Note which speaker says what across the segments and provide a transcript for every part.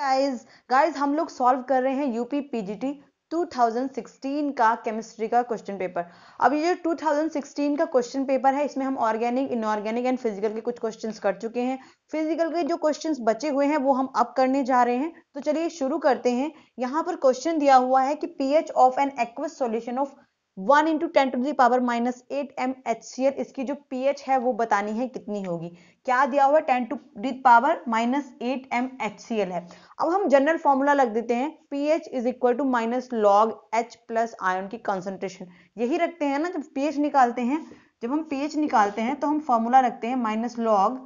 Speaker 1: guys guys हम लोग solve कर रहे हैं यूपी पीजीटी 2016 का केमिस्ट्री का क्वेश्चन पेपर अब ये जो 2016 का क्वेश्चन पेपर है इसमें हम ऑर्गेनिक इनऑर्गेनिक एंड फिजिकल के कुछ क्वेश्चंस कर चुके हैं फिजिकल के जो क्वेश्चंस बचे हुए हैं वो हम अब करने जा रहे हैं तो चलिए शुरू करते हैं यहाँ पर क्वेश्चन दिया हुआ है कि PH of an aqueous solution of one into ten to the power minus eight M H C L इसकी जो पी एच है वो बतानी है कितनी होगी क्या दिया हुआ ten to the power minus eight M H C L है अब हम जनरल फॉर्मूला लग देते हैं P H is equal to minus log H plus ion की कॉन्सेंट्रेशन यही रखते हैं ना जब पी एच निकालते हैं जब हम पी एच निकालते हैं तो हम फॉर्मूला रखते हैं minus log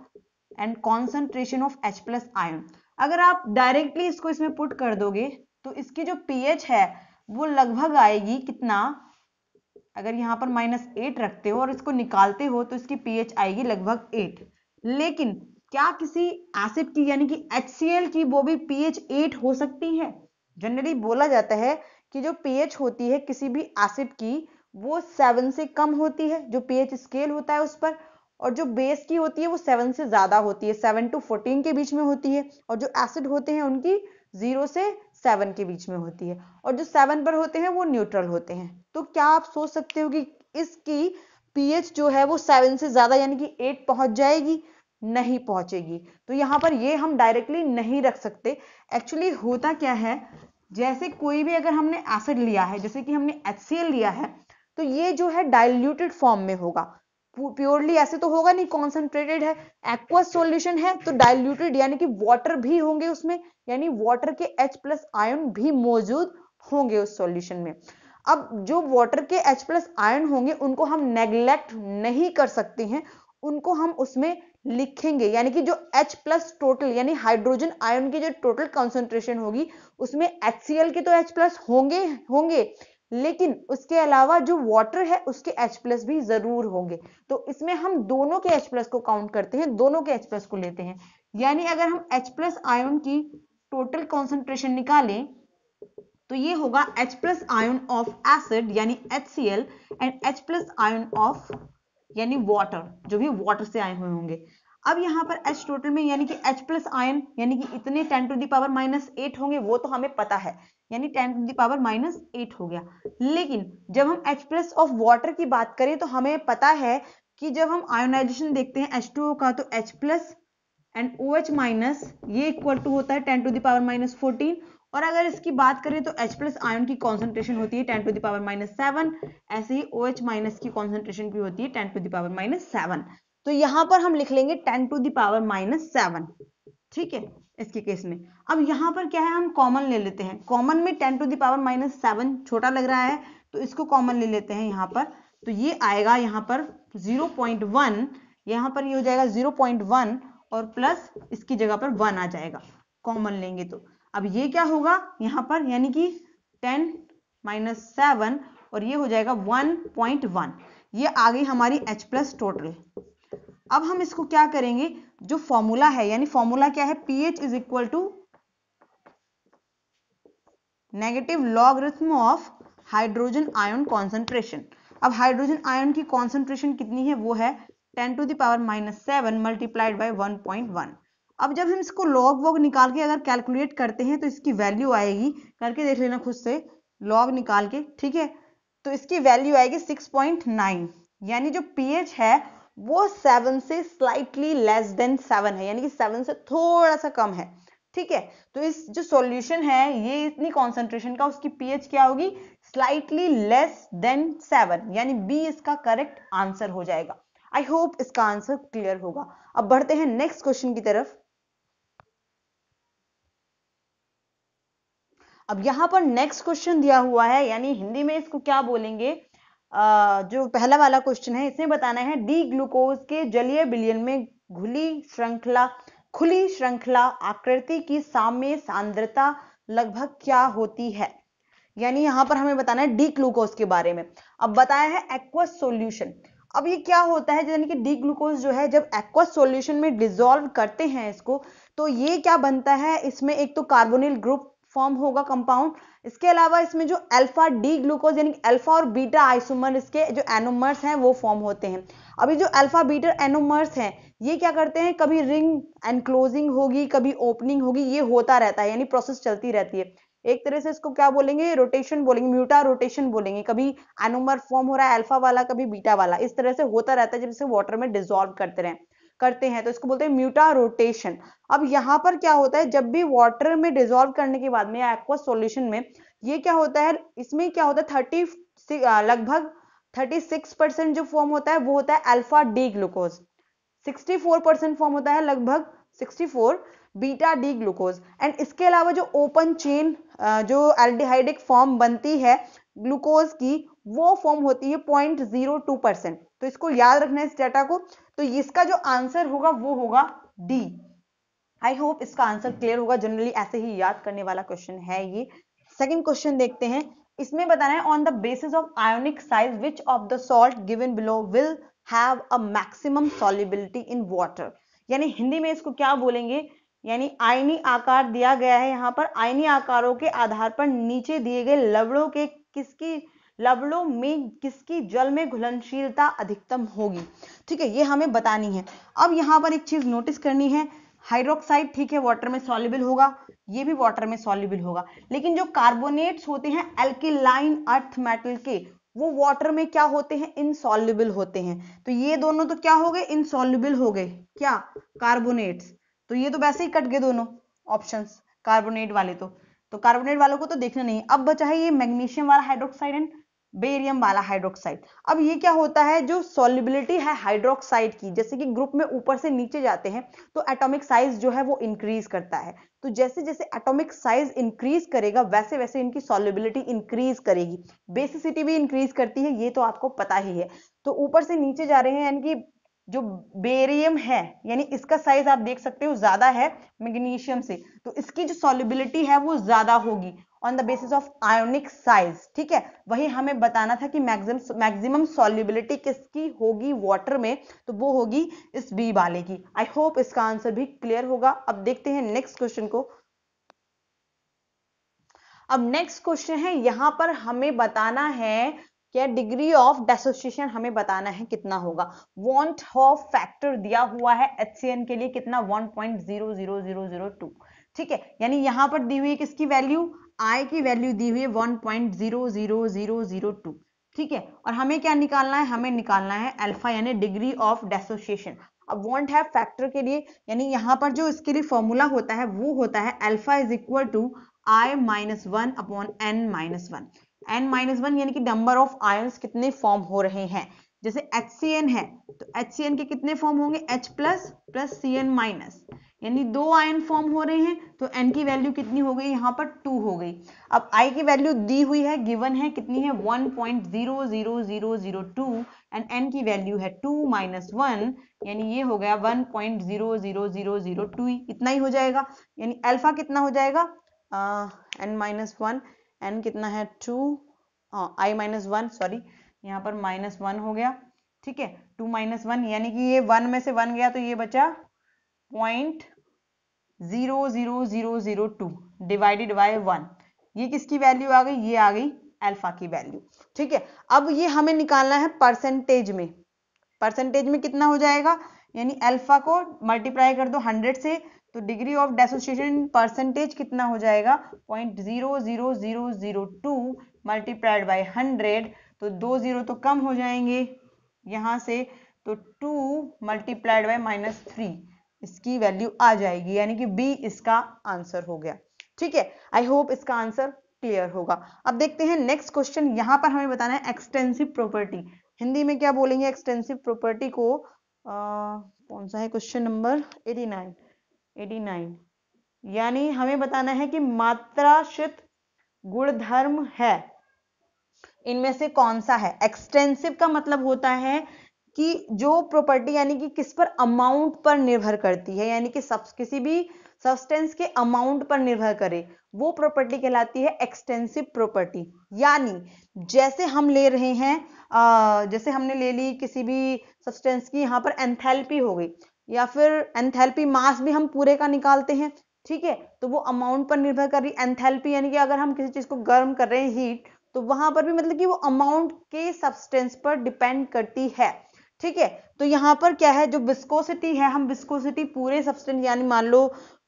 Speaker 1: and concentration of H plus ion अगर आप डायरेक्टली इसको इसमें पुट कर दोगे तो इसकी जो पी एच है वो लगभग आएगी कितना अगर यहाँ पर माइनस एट रखते हो और इसको निकालते हो तो इसकी पीएच आएगी लगभग एट लेकिन क्या किसी एसिड की यानी कि एच की वो भी पीएच एट हो सकती है जनरली बोला जाता है कि जो पीएच होती है किसी भी एसिड की वो सेवन से कम होती है जो पीएच स्केल होता है उस पर और जो बेस की होती है वो सेवन से ज्यादा होती है सेवन टू फोर्टीन के बीच में होती है और जो एसिड होते हैं उनकी जीरो से सेवन के बीच में होती है और जो सेवन पर होते हैं वो न्यूट्रल होते हैं तो क्या आप सोच सकते हो कि इसकी पीएच जो है वो सेवन से ज्यादा यानी कि एट पहुंच जाएगी नहीं पहुंचेगी तो यहाँ पर ये हम डायरेक्टली नहीं रख सकते एक्चुअली होता क्या है जैसे कोई भी अगर हमने एसिड लिया है जैसे कि हमने एच लिया है तो ये जो है डायल्यूटेड फॉर्म में होगा प्योरली ऐसे तो होगा नहीं कॉन्सेंट्रेटेड है एक्वस सोल्यूशन है तो डायल्यूटेड यानी कि वाटर भी होंगे उसमें यानी वाटर के H प्लस आयन भी मौजूद होंगे उस सोल्यूशन में अब जो वाटर के H प्लस आयन होंगे उनको हम नेग्लेक्ट नहीं कर सकते हैं उनको हम उसमें लिखेंगे यानी कि जो H प्लस टोटल यानी हाइड्रोजन आयन की जो टोटल कॉन्सेंट्रेशन होगी उसमें HCl के तो H प्लस होंगे होंगे लेकिन उसके अलावा जो वाटर है उसके H प्लस भी जरूर होंगे तो इसमें हम दोनों के H प्लस को काउंट करते हैं दोनों के H प्लस को लेते हैं यानी अगर हम H प्लस की टोटल कॉन्सेंट्रेशन निकालें तो ये होगा H plus ion of acid यानी H C L and H plus ion of यानी वाटर जो भी वाटर से आए हुए होंगे अब यहाँ पर H टोटल में यानी कि H प्लस आयन यानी कि इतने 10 टू दावर माइनस एट होंगे वो तो हमें पता है यानी ten to the power minus eight हो गया लेकिन जब हम प्लस ऑफ वाटर की बात करें तो हमें पता है कि जब हम आयोनाइजेशन देखते हैं टू का तो H plus and O H minus ये इक्वल टू होता है ten to the power minus fourteen और अगर इसकी बात करें तो एच प्लस आयन की कॉन्सेंट्रेशन होती है ten to the power minus seven ऐसे ही ओ एच माइनस की कॉन्सेंट्रेशन भी होती है ten to the power minus seven तो यहाँ पर हम लिख लेंगे ten to the power minus seven ठीक है इसके केस में अब यहाँ पर क्या है हम कॉमन ले लेते हैं कॉमन में ten to the power minus seven छोटा लग रहा है तो इसको कॉमन ले लेते हैं यहाँ पर तो ये आएगा यहाँ पर जीरो पॉइंट वन यहाँ पर ये हो जाएगा जीरो पॉइंट वन और प्लस इसकी जगह पर वन आ जाएगा कॉमन लेंगे तो अब ये क्या होगा यहाँ पर यानी कि टेन माइनस सेवन और ये हो जाएगा वन पॉइंट वन ये आ गई हमारी एच प्लस टोटल अब हम इसको क्या करेंगे जो फॉर्मूला है यानी फॉर्मूला क्या है P H is equal to negative logarithm of hydrogen ion concentration अब हाइड्रोजन आयन की कॉन्सेंट्रेशन कितनी है वो है ten to the power minus seven multiplied by one point one अब जब हम इसको लॉग वॉग निकाल के अगर कैलकुलेट करते हैं तो इसकी वैल्यू आएगी करके देख लेना खुद से लॉग निकाल के ठीक है तो इसकी वैल्यू आएगी 6.9 यानी जो पीएच है वो सेवन से स्लाइटली लेस देन सेवन है यानी कि सेवन से थोड़ा सा कम है ठीक है तो इस जो सॉल्यूशन है ये इतनी कॉन्सेंट्रेशन का उसकी पीएच क्या होगी स्लाइटली लेस देन सेवन यानी बी इसका करेक्ट आंसर हो जाएगा आई होप इसका आंसर क्लियर होगा अब बढ़ते हैं नेक्स्ट क्वेश्चन की तरफ अब यहां पर नेक्स्ट क्वेश्चन दिया हुआ है यानी हिंदी में इसको क्या बोलेंगे जो पहला वाला क्वेश्चन है इसमें बताना है डी ग्लूकोज के जलीय बिलियन में घुली श्रृंखला खुली श्रृंखला आकृति की साम्य सांद्रता लगभग क्या होती है यानी यहां पर हमें बताना है डी ग्लूकोज के बारे में अब बताया है एक्वस सोल्यूशन अब ये क्या होता है यानी कि डी ग्लूकोज जो है जब एक्वस सोल्यूशन में डिजोल्व करते हैं इसको तो ये क्या बनता है इसमें एक तो कार्बोनिल ग्रुप फॉर्म होगा कंपाउंड इसके अलावा इसमें जो अल्फा डी ग्लूकोज यानी अल्फा और बीटा आइसोमर इसके जो एनोमर्स हैं वो फॉर्म होते हैं अभी जो अल्फा बीटा एनोमर्स हैं ये क्या करते हैं कभी रिंग एंड क्लोजिंग होगी कभी ओपनिंग होगी ये होता रहता है यानी प्रोसेस चलती रहती है एक तरह से इसको क्या बोलेंगे रोटेशन बोलेंगे म्यूटा रोटेशन बोलेंगे कभी एनोमर फॉर्म हो रहा है अल्फा वाला कभी बीटा वाला इस तरह से होता रहता है जब इसे वाटर में डिजोल्व करते रहे करते हैं तो इसको बोलते हैं म्यूटा रोटेशन अब यहाँ पर क्या होता है जब भी वाटर में डिजोल्व करने के बाद में एक्वा सोल्यूशन में ये क्या होता है इसमें क्या होता है थर्टी लगभग 36 परसेंट जो फॉर्म होता है वो होता है alpha D glucose 64 percent form होता है लगभग 64 बीटा डी ग्लूकोज एंड इसके अलावा जो ओपन चेन जो एल्डिहाइडिक फॉर्म बनती है ग्लूकोज की वो फॉर्म होती है 0.02 परसेंट तो इसको याद रखना है इस डाटा को तो इसका जो आंसर होगा वो होगा डी आई होप इसका आंसर क्लियर होगा जनरली ऐसे ही याद करने वाला क्वेश्चन है ये सेकेंड क्वेश्चन देखते हैं इसमें बताना है on the basis of ionic size which of the salt given below will have a maximum solubility in water यानी हिंदी में इसको क्या बोलेंगे यानी आयनी आकार दिया गया है यहाँ पर आयनी आकारों के आधार पर नीचे दिए गए लवड़ों के किसकी लवलों में किसकी जल में घुलनशीलता अधिकतम होगी ठीक है ये हमें बतानी है अब यहां पर एक चीज नोटिस करनी है हाइड्रोक्साइड ठीक है वाटर में सॉल्युबल होगा ये भी वाटर में सॉल्युबल होगा लेकिन जो कार्बोनेट्स होते हैं एल्किलाइन अर्थ मेटल के वो वाटर में क्या होते हैं इनसॉल्युबल होते हैं तो ये दोनों तो क्या हो गए इनसॉल्युबल हो गए क्या कार्बोनेट्स तो ये तो वैसे ही कट गए दोनों ऑप्शंस कार्बोनेट वाले तो तो कार्बोनेट वालों को तो देखना नहीं अब बचा है ये मैग्नीशियम वाला हाइड्रोक्साइड एंड बेरियम वाला हाइड्रोक्साइड अब ये क्या होता है जो सॉलिबिलिटी है हाइड्रोक्साइड की जैसे कि ग्रुप में ऊपर से नीचे जाते हैं तो एटॉमिक साइज जो है वो इंक्रीज करता है तो जैसे जैसे एटॉमिक साइज इंक्रीज करेगा वैसे वैसे इनकी सोलिबिलिटी इंक्रीज करेगी बेसिसिटी भी इंक्रीज करती है ये तो आपको पता ही है तो ऊपर से नीचे जा रहे हैं यानी कि जो बेरियम है यानी इसका साइज आप देख सकते हो ज्यादा है मैग्नीशियम से तो इसकी जो सोलिबिलिटी है वो ज्यादा होगी on the basis of ionic size ठीक है वही हमें बताना था कि मैक्सिम मैक्सिमम सॉल्युबिलिटी किसकी होगी वाटर में तो वो होगी इस बी वाले की आई होप इसका आंसर भी क्लियर होगा अब देखते हैं नेक्स्ट क्वेश्चन को अब नेक्स्ट क्वेश्चन है यहां पर हमें बताना है क्या डिग्री ऑफ डेसोसिएशन हमें बताना है कितना होगा वॉन्ट ऑफ फैक्टर दिया हुआ है एच के लिए कितना 1.00002 ठीक है यानी यहां पर दी हुई किसकी वैल्यू आई की वैल्यू दी हुई है 1.00002 ठीक है और हमें क्या निकालना है हमें निकालना है अल्फा यानी डिग्री ऑफ डेसोसिएशन अब वॉन्ट है फैक्टर के लिए यानी यहाँ पर जो इसके लिए फॉर्मूला होता है वो होता है alpha is equal to I minus one upon N minus one N minus one यानी कि नंबर ऑफ आयन्स कितने फॉर्म हो रहे हैं जैसे एच है तो एच के कितने फॉर्म होंगे H plus plus C N minus यानी दो आयन फॉर्म हो रहे हैं तो एन की वैल्यू कितनी हो गई यहाँ पर टू हो गई अब आई की वैल्यू दी हुई है गिवन है कितनी है one point zero zero zero zero two and N की वैल्यू है टू माइनस वन यानी ये हो गया one point zero zero zero zero two इतना ही हो जाएगा यानी अल्फा कितना हो जाएगा एन माइनस वन एन कितना है two I minus one sorry यहाँ पर माइनस वन हो गया ठीक है टू माइनस वन यानी कि ये वन में से वन गया तो ये बचा point zero zero zero zero two divided by one ये किसकी वैल्यू आ गई ये आ गई अल्फा की वैल्यू ठीक है अब ये हमें निकालना है परसेंटेज में परसेंटेज में कितना हो जाएगा यानी अल्फा को मल्टीप्लाई कर दो हंड्रेड से तो डिग्री ऑफ डेसोसिएशन परसेंटेज कितना हो जाएगा point zero zero zero zero two multiplied by hundred तो दो जीरो तो कम हो जाएंगे यहां से तो two multiplied by minus three इसकी वैल्यू आ जाएगी यानी कि बी इसका आंसर हो गया ठीक है आई होप इसका आंसर क्लियर होगा अब देखते हैं नेक्स्ट क्वेश्चन यहां पर हमें बताना है एक्सटेंसिव प्रॉपर्टी हिंदी में क्या बोलेंगे एक्सटेंसिव प्रॉपर्टी को आ, कौन सा है क्वेश्चन नंबर 89 89 यानी हमें बताना है कि मात्राश्रित गुणधर्म है इनमें से कौन सा है एक्सटेंसिव का मतलब होता है कि जो प्रॉपर्टी यानी कि किस पर अमाउंट पर निर्भर करती है यानी कि सब किसी भी सब्सटेंस के अमाउंट पर निर्भर करे वो प्रॉपर्टी कहलाती है एक्सटेंसिव प्रॉपर्टी यानी जैसे हम ले रहे हैं आ, जैसे हमने ले ली किसी भी सब्सटेंस की यहाँ पर एंथैल्पी हो गई या फिर एंथैल्पी मास भी हम पूरे का निकालते हैं ठीक है तो वो अमाउंट पर निर्भर कर रही एंथैल्पी यानी कि अगर हम किसी चीज़ को गर्म कर रहे हैं हीट तो वहां पर भी मतलब कि वो अमाउंट के सब्सटेंस पर डिपेंड करती है ठीक है तो यहाँ पर क्या है जो विस्कोसिटी है हम विस्कोसिटी पूरे सब्सटेंस यानी मान लो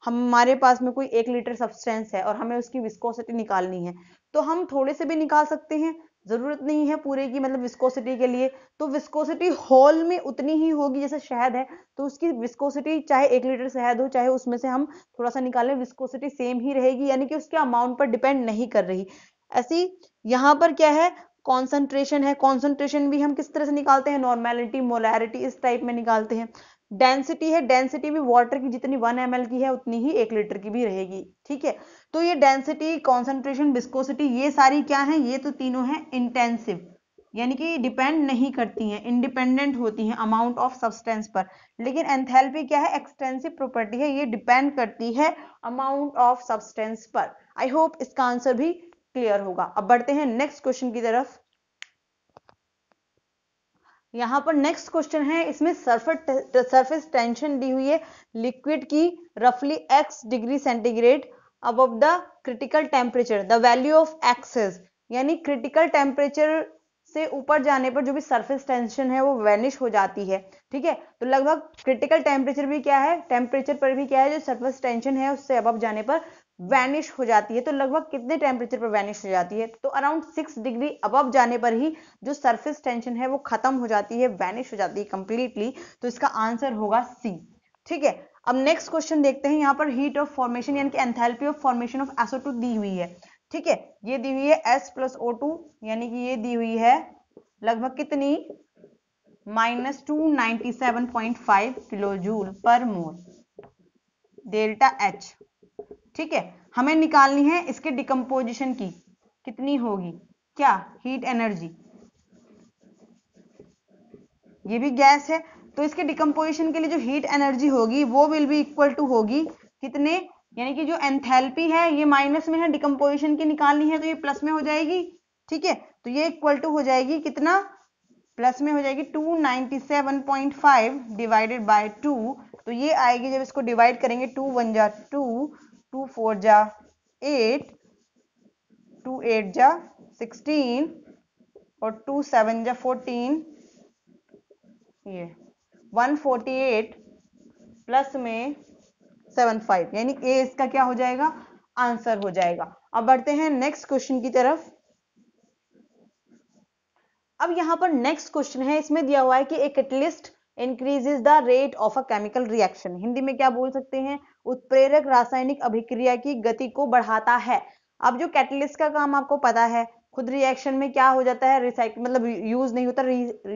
Speaker 1: हमारे पास में कोई एक लीटर सब्सटेंस है और हमें उसकी विस्कोसिटी निकालनी है तो हम थोड़े से भी निकाल सकते हैं जरूरत नहीं है पूरे की मतलब विस्कोसिटी के लिए तो विस्कोसिटी हॉल में उतनी ही होगी जैसे शहद है तो उसकी विस्कोसिटी चाहे एक लीटर शहद हो चाहे उसमें से हम थोड़ा सा निकालें विस्कोसिटी सेम ही रहेगी यानी कि उसके अमाउंट पर डिपेंड नहीं कर रही ऐसी यहाँ पर क्या है कॉन्सेंट्रेशन है कॉन्सेंट्रेशन भी हम किस तरह से निकालते हैं नॉर्मैलिटी मोलैरिटी इस टाइप में निकालते हैं डेंसिटी है डेंसिटी भी वाटर की जितनी वन एम की है उतनी ही एक लीटर की भी रहेगी ठीक है तो ये डेंसिटी कॉन्सेंट्रेशन बिस्कोसिटी ये सारी क्या है ये तो तीनों है इंटेंसिव यानी कि डिपेंड नहीं करती हैं इंडिपेंडेंट होती हैं अमाउंट ऑफ सब्सटेंस पर लेकिन एंथैल्पी क्या है एक्सटेंसिव प्रॉपर्टी है ये डिपेंड करती है अमाउंट ऑफ सब्सटेंस पर आई होप इसका आंसर भी क्लियर होगा अब बढ़ते हैं नेक्स्ट क्वेश्चन की तरफ यहां पर नेक्स्ट क्वेश्चन है इसमें सरफेस सरफेस टेंशन दी हुई है लिक्विड की रफली एक्स डिग्री सेंटीग्रेड अब the critical temperature the value of excess यानी क्रिटिकल टेम्परेचर से ऊपर जाने पर जो भी सरफेस टेंशन है वो वैनिश हो जाती है ठीक है तो लगभग क्रिटिकल टेम्परेचर भी क्या है टेम्परेचर पर भी क्या है जो सरफेस टेंशन है उससे अब जाने पर वैनिश हो जाती है तो लगभग कितने टेम्परेचर पर वैनिश हो जाती है तो अराउंड सिक्स डिग्री अब जाने पर ही जो सरफेस टेंशन है वो खत्म हो जाती है वैनिश हो जाती है कंप्लीटली तो इसका आंसर होगा सी ठीक है अब नेक्स्ट क्वेश्चन देखते हैं यहाँ पर हीट ऑफ फॉर्मेशन यानी कि enthalpy of formation of S O two दी हुई है ठीक है ये दी हुई है एस प्लस ओ टू यानी कि ये दी हुई है लगभग कितनी minus two ninety seven point five kilo joule पर मोल डेल्टा एच ठीक है हमें निकालनी है इसके डिकम्पोजिशन की कितनी होगी क्या हीट एनर्जी ये भी गैस है तो इसके डिकम्पोजिशन के लिए जो हीट एनर्जी होगी वो विल बी इक्वल टू होगी कितने यानी कि जो एंथैल्पी है ये माइनस में है डिकम्पोजिशन की निकालनी है तो ये प्लस में हो जाएगी ठीक है तो ये इक्वल टू हो जाएगी कितना प्लस में हो जाएगी 297.5 डिवाइडेड बाय 2 तो ये आएगी जब इसको डिवाइड करेंगे टू वन जा टू टू फोर जा एट टू एट जा सिक्सटीन और टू सेवन जा फोर्टीन ये वन फोर्टी एट प्लस में सेवन फाइव यानी ए इसका क्या हो जाएगा आंसर हो जाएगा अब बढ़ते हैं नेक्स्ट क्वेश्चन की तरफ अब यहां पर नेक्स्ट क्वेश्चन है इसमें दिया हुआ है कि एक a catalyst increases the rate of a chemical reaction Hindi में क्या बोल सकते हैं उत्प्रेरक रासायनिक अभिक्रिया की गति को बढ़ाता है अब जो कैटलिस्ट का काम आपको पता है खुद रिएक्शन में क्या हो जाता है रिसाइकिल मतलब यूज नहीं होता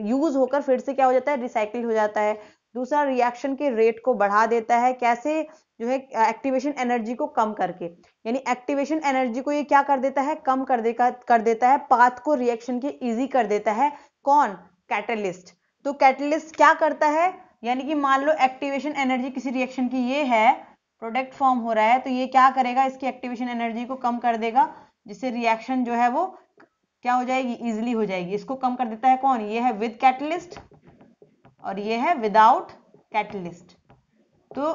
Speaker 1: यूज होकर फिर से क्या हो जाता है रिसाइकिल हो जाता है दूसरा रिएक्शन के रेट को बढ़ा देता है कैसे जो है एक्टिवेशन एनर्जी को कम करके यानी एक्टिवेशन एनर्जी को ये क्या कर देता है कम कर देगा कर देता है पाथ को रिएक्शन के इजी कर देता है कौन कैटलिस्ट तो कैटलिस्ट क्या करता है यानी कि मान लो एक्टिवेशन एनर्जी किसी रिएक्शन की ये है प्रोडक्ट फॉर्म हो रहा है तो ये क्या करेगा इसकी एक्टिवेशन एनर्जी को कम कर देगा जिससे रिएक्शन जो है वो क्या हो जाएगी इजिली हो जाएगी इसको कम कर देता है कौन ये है विद कैटलिस्ट और ये है विदाउट कैटलिस्ट तो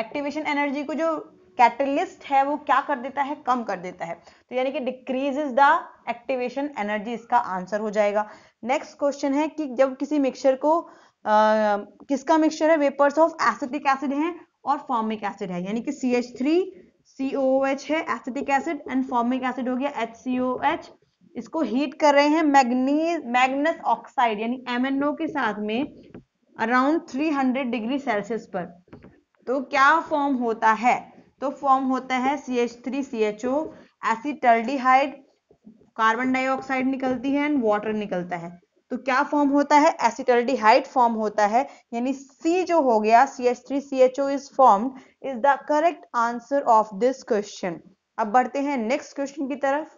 Speaker 1: एक्टिवेशन एनर्जी को जो कैटलिस्ट है वो क्या कर देता है कम कर देता है तो यानी कि decreases the activation energy इसका आंसर हो जाएगा नेक्स्ट क्वेश्चन है कि जब किसी मिक्सचर को आ, किसका मिक्सचर है वेपर्स ऑफ एसिटिक एसिड है और फॉर्मिक एसिड है यानी कि C H three C O H है acetic acid and formic acid हो गया एच सी ओ एच इसको हीट कर रहे हैं मैग्नीज मैग्नस ऑक्साइड यानी ओ के साथ में अराउंड 300 डिग्री सेल्सियस पर तो क्या फॉर्म होता है तो फॉर्म होता है C H three C H O acetaldehyde carbon dioxide निकलती है एंड वाटर निकलता है तो क्या फॉर्म होता है एसिटल्डिहाइड फॉर्म होता है यानी सी जो हो गया C H three C H O is form is the correct answer of this question अब बढ़ते हैं नेक्स्ट क्वेश्चन की तरफ